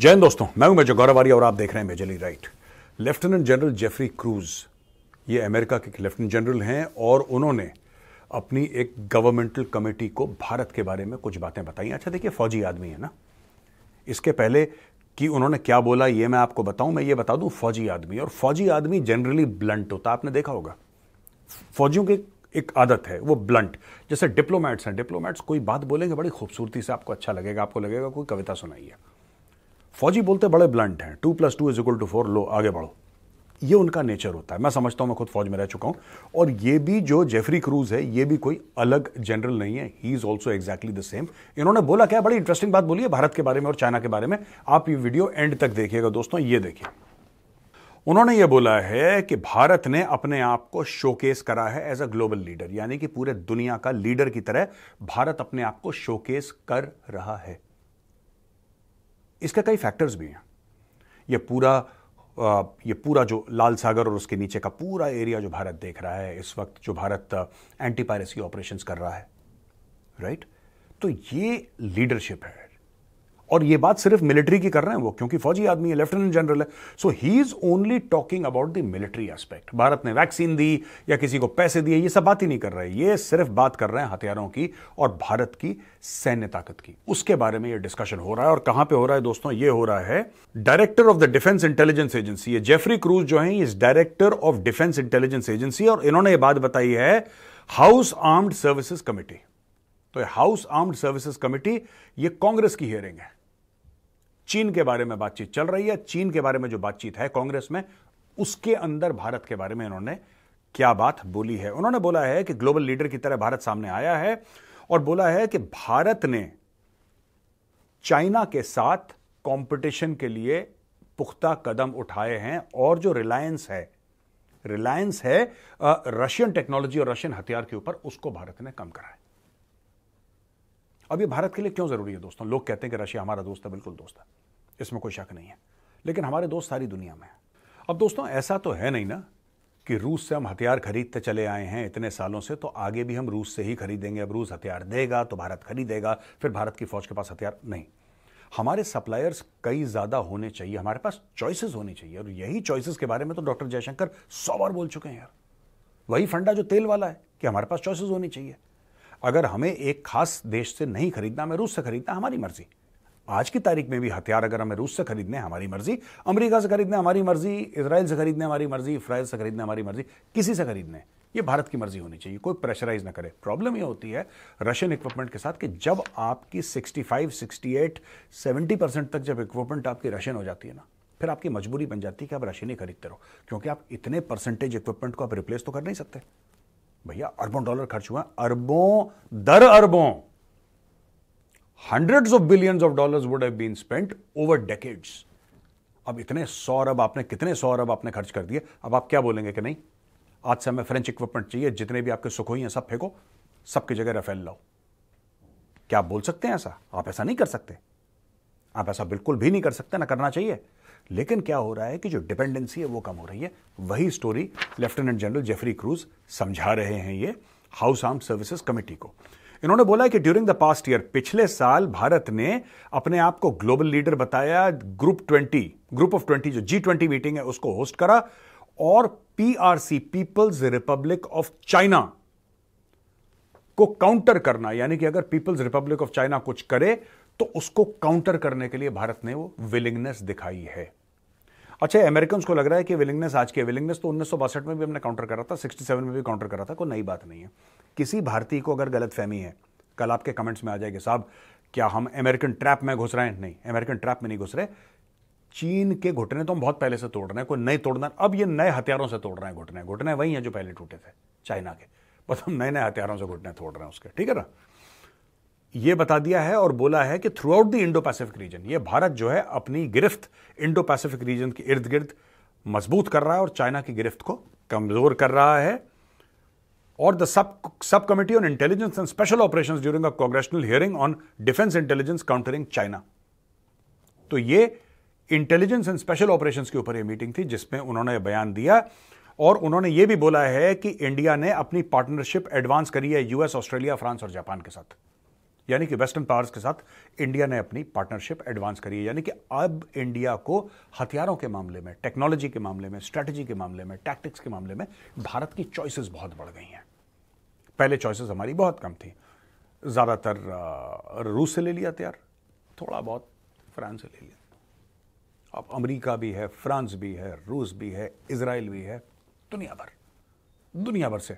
जैन दोस्तों मैं हूं मेजर गौरवारी और आप देख रहे हैं majorly right lieutenant general Jeffrey Kruse ये अमेरिका के लेफ्टिनेंट जनरल हैं और उन्होंने अपनी एक गवर्नमेंटल कमेटी को भारत के बारे में कुछ बातें बताई अच्छा देखिए फौजी आदमी है ना इसके पहले कि उन्होंने क्या बोला ये मैं आपको बताऊं मैं ये बता दूं फौजी आदमी और फौजी आदमी जनरली ब्लंट होता आपने देखा होगा फौजियों की एक आदत है वो ब्लंट जैसे डिप्लोमैट्स हैं डिप्लोमैट्स कोई बात बोलेंगे बड़ी खूबसूरती से आपको अच्छा लगेगा आपको लगेगा कोई कविता सुनाइए फौजी बोलते बड़े ब्लंट हैं two plus two is equal to four लो आगे बढ़ो ये उनका नेचर होता है मैं समझता हूं मैं खुद फौज में रह चुका हूं और ये भी जो जेफरी क्रूज है ये भी कोई अलग जनरल नहीं है he is also exactly the same इन्होंने बोला क्या बड़ी इंटरेस्टिंग बात बोली है भारत के बारे में और चाइना के बारे में आप ये वीडियो एंड तक देखिएगा दोस्तों ये देखिए उन्होंने ये बोला है कि भारत ने अपने आप को शोकेस करा है एज अ ग्लोबल लीडर यानी कि पूरे दुनिया का लीडर की तरह भारत अपने आप को शोकेस कर रहा है इसका कई फैक्टर्स भी हैं यह पूरा ये पूरा जो लाल सागर और उसके नीचे का पूरा एरिया जो भारत देख रहा है इस वक्त जो भारत एंटी पायरेसी ऑपरेशंस कर रहा है राइट तो ये लीडरशिप है और ये बात सिर्फ मिलिट्री की कर रहे हैं वो क्योंकि फौजी आदमी है लेफ्टिनेंट जनरल है so he is only talking about the military aspect Bharat ने वैक्सीन दी या किसी को पैसे दिए ये सब बात ही नहीं कर रहे ये सिर्फ बात कर रहे हैं हथियारों की और भारत की सैन्य ताकत की उसके बारे में ये डिस्कशन हो रहा है और कहां पे हो रहा है दोस्तों ये हो रहा है director of the defence intelligence agency ये जेफरी क्रूज जो है is director of defence intelligence agency और इन्होंने ये बात बताई है हाउस आर्म्ड सर्विसेज कमेटी तो हाउस आर्म्ड सर्विसेज कमेटी ये कांग्रेस की हियरिंग है चीन के बारे में बातचीत चल रही है चीन के बारे में जो बातचीत है कांग्रेस में उसके अंदर भारत के बारे में उन्होंने क्या बात बोली है उन्होंने बोला है कि ग्लोबल लीडर की तरह भारत सामने आया है और बोला है कि भारत ने चाइना के साथ कंपटीशन के लिए पुख्ता कदम उठाए हैं और जो रिलायंस है रिलायंस है रशियन टेक्नोलॉजी और रशियन हथियार के ऊपर उसको भारत ने कम कराया अब ये भारत के लिए क्यों ज़रूरी है दोस्तों लोग कहते हैं कि रशिया हमारा दोस्त है बिल्कुल दोस्त है इसमें कोई शक नहीं है लेकिन हमारे दोस्त सारी दुनिया में है अब दोस्तों ऐसा तो है नहीं ना कि रूस से हम हथियार खरीदते चले आए हैं इतने सालों से तो आगे भी हम रूस से ही खरीदेंगे अब रूस हथियार देगा तो भारत खरीदेगा फिर भारत की फौज के पास हथियार नहीं हमारे सप्लायर्स कई ज़्यादा होने चाहिए हमारे पास चॉइसेस होनी चाहिए और यही चॉइसेस के बारे में तो डॉक्टर जयशंकर सौ बार बोल चुके हैं यार वही फंडा जो तेल वाला है कि हमारे पास चॉइसेस होनी चाहिए अगर हमें एक खास देश से नहीं खरीदना हमें रूस से खरीदना हमारी मर्जी आज की तारीख में भी हथियार अगर हमें रूस से खरीदने हमारी मर्जी अमेरिका से खरीदने हमारी मर्जी इसराइल से खरीदने हमारी मर्जी इफ्राइल से खरीदने हमारी मर्जी किसी से खरीदने ये भारत की मर्जी होनी चाहिए कोई प्रेशराइज ना करे प्रॉब्लम ये होती है रशियन इक्विपमेंट के साथ कि जब आपकी 65, 68, 70 परसेंट तक जब इक्विपमेंट आपकी रशियन हो जाती है ना फिर आपकी मजबूरी बन जाती है कि आप रशियन ही खरीदते रहो क्योंकि आप इतने परसेंटेज इक्विपमेंट को आप रिप्लेस तो कर नहीं सकते भैया अरबों डॉलर खर्च हुआ अरबों दर अरबों hundred of billions of dollar would have been spent over decades अब इतने सौ अरब आपने कितने सौ अरब आपने खर्च कर दिए अब आप क्या बोलेंगे कि नहीं आज से हमें फ्रेंच इक्विपमेंट चाहिए जितने भी आपके सुखोई हैं सब फेंको सबकी जगह रफेल लाओ क्या आप बोल सकते हैं ऐसा आप ऐसा नहीं कर सकते आप ऐसा बिल्कुल भी नहीं कर सकते ना करना चाहिए लेकिन क्या हो रहा है कि जो डिपेंडेंसी है वो कम हो रही है वही story lieutenant general Jeffrey Kruse समझा रहे हैं ये हाउस आर्म सर्विसेज कमेटी को इन्होंने बोला कि ड्यूरिंग द पास्ट ईयर पिछले साल भारत ने अपने आप को ग्लोबल लीडर बताया group twenty group of twenty जो जी ट्वेंटी मीटिंग है उसको होस्ट करा और PRC people's republic of China को काउंटर करना यानी कि अगर पीपल्स रिपब्लिक ऑफ चाइना कुछ करे तो उसको काउंटर करने के लिए भारत ने वो विलिंगनेस दिखाई है अच्छा अमेरिकन को लग रहा है कि विलिंगनेस आज की विलिंगनेस तो उन्नीस में भी हमने काउंटर करा था सिक्सटी में भी काउंटर करा था कोई नई बात नहीं है किसी भारतीय को अगर गलत फहमी है कल आपके कमेंट्स में आ जाएगी साहब क्या हम अमेरिकन ट्रैप में घुस रहे हैं नहीं अमेरिकन ट्रैप में नहीं घुस रहे चीन के घुटने तो हम बहुत पहले से तोड़ रहे हैं कोई नए तोड़ना अब ये नए हथियारों से तोड़ रहे हैं घुटने घुटने वही हैं जो पहले टूटे थे चाइना के बस हम नए नए हथियारों से घुटने तोड़ रहे हैं उसके ठीक है ना ये बता दिया है और बोला है कि throughout the Indo Pacific region ये भारत जो है अपनी गिरफ्त इंडो पैसिफिक रीजन के इर्द गिर्द मजबूत कर रहा है और चाइना की गिरफ्त को कमजोर कर रहा है और the sub sub committee on intelligence and special operation during a congressional hearing on defence intelligence countering China तो ये इंटेलिजेंस एंड स्पेशल ऑपरेशन के ऊपर ये मीटिंग थी जिसमें उन्होंने बयान दिया और उन्होंने ये भी बोला है कि इंडिया ने अपनी पार्टनरशिप एडवांस करी है यूएस ऑस्ट्रेलिया फ्रांस और जापान के साथ यानी कि वेस्टर्न पावर्स के साथ इंडिया ने अपनी पार्टनरशिप एडवांस करी है यानी कि अब इंडिया को हथियारों के मामले में टेक्नोलॉजी के मामले में स्ट्रेटजी के मामले में टैक्टिक्स के मामले में भारत की चॉइसेस बहुत बढ़ गई हैं पहले चॉइसेस हमारी बहुत कम थी ज़्यादातर रूस से ले लिया हथियार थोड़ा बहुत फ्रांस से ले लिया अब अमरीका भी है फ्रांस भी है रूस भी है इसराइल भी है दुनिया भर दुनिया भर से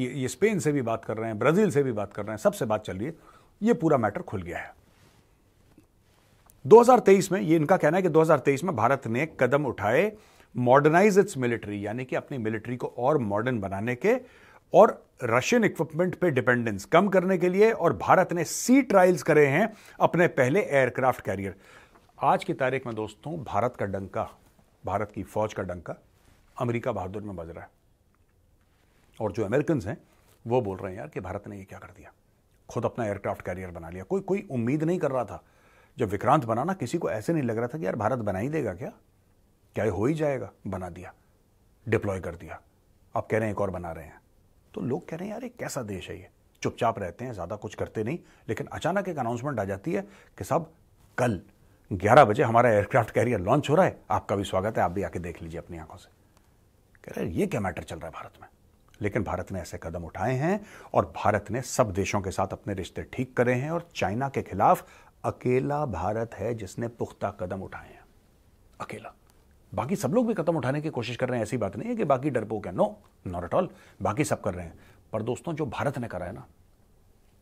ये ये स्पेन से भी बात कर रहे हैं ब्राज़ील से भी बात कर रहे हैं सबसे बात चल रही है ये पूरा मैटर खुल गया है 2023 में ये इनका कहना है कि 2023 में भारत ने कदम उठाए मॉडर्नाइज इट्स मिलिट्री यानी कि अपनी मिलिट्री को और मॉडर्न बनाने के और रशियन इक्विपमेंट पे डिपेंडेंस कम करने के लिए और भारत ने सी ट्रायल्स करे हैं अपने पहले एयरक्राफ्ट कैरियर आज की तारीख में दोस्तों भारत का डंका भारत की फौज का डंका अमेरिका बहादुर में बज रहा है और जो अमेरिकन हैं वो बोल रहे हैं यार कि भारत ने ये क्या कर दिया खुद अपना एयरक्राफ्ट कैरियर बना लिया कोई कोई उम्मीद नहीं कर रहा था जब विक्रांत बना ना किसी को ऐसे नहीं लग रहा था कि यार भारत बना ही देगा क्या क्या हो ही जाएगा बना दिया डिप्लॉय कर दिया अब कह रहे हैं एक और बना रहे हैं तो लोग कह रहे हैं यार एक कैसा देश है ये चुपचाप रहते हैं ज़्यादा कुछ करते नहीं लेकिन अचानक एक अनाउंसमेंट आ जाती है कि साहब कल ग्यारह बजे हमारा एयरक्राफ्ट कैरियर लॉन्च हो रहा है आपका भी स्वागत है आप भी आके देख लीजिए अपनी आंखों से कह रहे ये क्या मैटर चल रहा है भारत में लेकिन भारत ने ऐसे कदम उठाए हैं और भारत ने सब देशों के साथ अपने रिश्ते ठीक करे हैं और चाइना के खिलाफ अकेला भारत है जिसने पुख्ता कदम उठाए हैं अकेला बाकी सब लोग भी कदम उठाने की कोशिश कर रहे हैं ऐसी बात नहीं है कि बाकी डरपोक है नो नॉट एट ऑल बाकी सब कर रहे हैं पर दोस्तों जो भारत ने करा है ना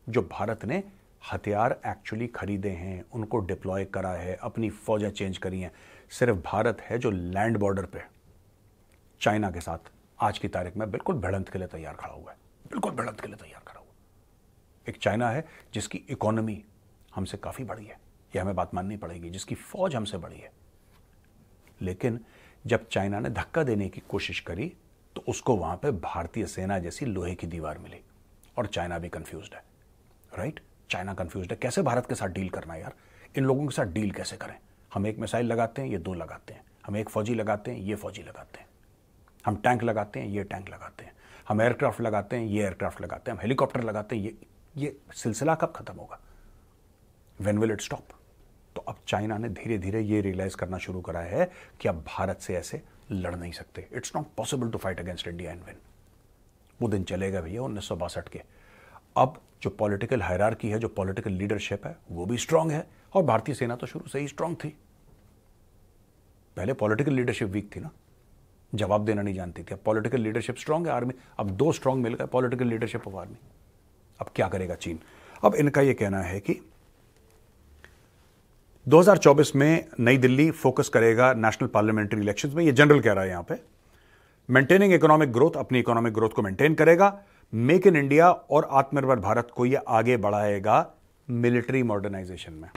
जो भारत ने हथियार एक्चुअली खरीदे हैं उनको डिप्लॉय करा है अपनी फौजें चेंज करी हैं सिर्फ भारत है जो लैंड बॉर्डर पे चाइना के साथ आज की तारीख में बिल्कुल भिड़ंत के लिए तैयार खड़ा हुआ है बिल्कुल भिड़ंत के लिए तैयार खड़ा हुआ एक चाइना है जिसकी इकोनॉमी हमसे काफ़ी बड़ी है यह हमें बात माननी पड़ेगी जिसकी फौज हमसे बड़ी है लेकिन जब चाइना ने धक्का देने की कोशिश करी तो उसको वहां पर भारतीय सेना जैसी लोहे की दीवार मिली और चाइना भी कंफ्यूज है राइट चाइना कंफ्यूज है कैसे भारत के साथ डील करना यार इन लोगों के साथ डील कैसे करें हम एक मिसाइल लगाते हैं ये दो लगाते हैं हम एक फौजी लगाते हैं ये फौजी लगाते हैं हम टैंक लगाते हैं ये टैंक लगाते हैं हम एयरक्राफ्ट लगाते हैं ये एयरक्राफ्ट लगाते हैं हम हेलीकॉप्टर लगाते हैं ये ये सिलसिला कब खत्म होगा वेन विल इट स्टॉप तो अब चाइना ने धीरे धीरे ये रियलाइज करना शुरू करा है कि अब भारत से ऐसे लड़ नहीं सकते it's not possible to fight against India and win वो दिन चलेगा भैया उन्नीस सौ बासठ के अब जो पॉलिटिकल की है जो पॉलिटिकल लीडरशिप है वो भी स्ट्रांग है और भारतीय सेना तो शुरू से ही स्ट्रांग थी पहले पॉलिटिकल लीडरशिप वीक थी ना जवाब देना नहीं जानती थी अब पॉलिटिकल लीडरशिप स्ट्रांग है आर्मी अब दो स्ट्रांग मिल गए पॉलिटिकल लीडरशिप ऑफ आर्मी अब क्या करेगा चीन अब इनका यह कहना है कि 2024 में नई दिल्ली फोकस करेगा नेशनल पार्लियामेंट्री इलेक्शन में यह जनरल कह रहा है यहां पर मेंटेनिंग इकोनॉमिक ग्रोथ अपनी इकोनॉमिक ग्रोथ को मेंटेन करेगा मेक इन इंडिया और आत्मनिर्भर भारत को यह आगे बढ़ाएगा मिलिट्री मॉडर्नाइजेशन में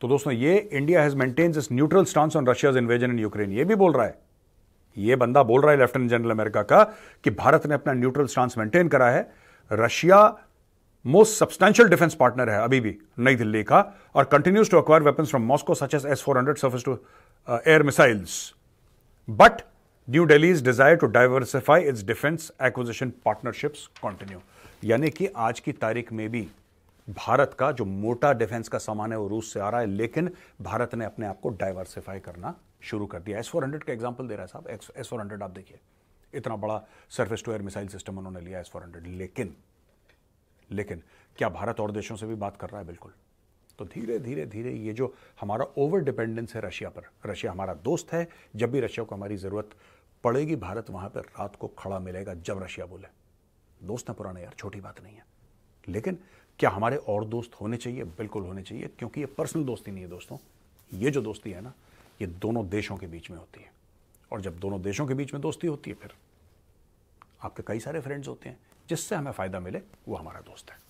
तो दोस्तों ये India has maintains is neutral stance on Russia's invasion in Ukraine ये भी बोल रहा है ये बंदा बोल रहा है लेफ्टिनेंट जनरल अमेरिका का कि भारत ने अपना न्यूट्रल स्टांस मेंटेन करा है Russia most substantial defence partner है अभी भी नई दिल्ली का और continues to acquire weapon from Moscow such S S four hundred service to air missiles but new is desire to diversify its defence acquisition partnership continue यानी कि आज की तारीख में भी भारत का जो मोटा डिफेंस का सामान है वो रूस से आ रहा है लेकिन भारत ने अपने आप को डाइवर्सिफाई करना शुरू कर दिया एस फोर हंड्रेड का एग्जाम्पल दे रहा है साहब एक्स एस फोर हंड्रेड आप देखिए इतना बड़ा surface to air missile system उन्होंने लिया एस फोर हंड्रेड लेकिन लेकिन क्या भारत और देशों से भी बात कर रहा है बिल्कुल तो धीरे धीरे धीरे ये जो हमारा ओवर डिपेंडेंस है रशिया पर रशिया हमारा दोस्त है जब भी रशिया को हमारी ज़रूरत पड़ेगी भारत वहाँ पर रात को खड़ा मिलेगा जब रशिया बोले दोस्त ना पुराना यार छोटी बात नहीं है लेकिन क्या हमारे और दोस्त होने चाहिए बिल्कुल होने चाहिए क्योंकि ये पर्सनल दोस्ती नहीं है दोस्तों ये जो दोस्ती है ना ये दोनों देशों के बीच में होती है और जब दोनों देशों के बीच में दोस्ती होती है फिर आपके कई सारे फ्रेंड्स होते हैं जिससे हमें फ़ायदा मिले वो हमारा दोस्त है